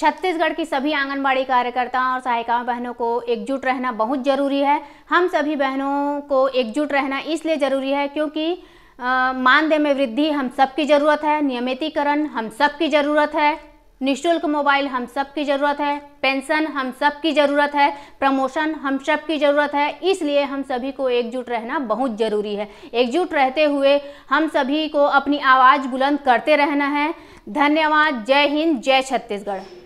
छत्तीसगढ़ की सभी आंगनबाड़ी कार्यकर्ताओं और सहायिकाओं बहनों को एकजुट रहना बहुत ज़रूरी है हम सभी बहनों को एकजुट रहना इसलिए ज़रूरी है क्योंकि मानदेय में वृद्धि हम सबकी ज़रूरत है नियमितीकरण हम सब की ज़रूरत है निःशुल्क मोबाइल हम सब की ज़रूरत है पेंशन हम सब की ज़रूरत है प्रमोशन हम सब की ज़रूरत है इसलिए हम सभी को एकजुट रहना बहुत ज़रूरी है एकजुट रहते हुए हम सभी को अपनी आवाज़ बुलंद करते रहना है धन्यवाद जय हिंद जय छत्तीसगढ़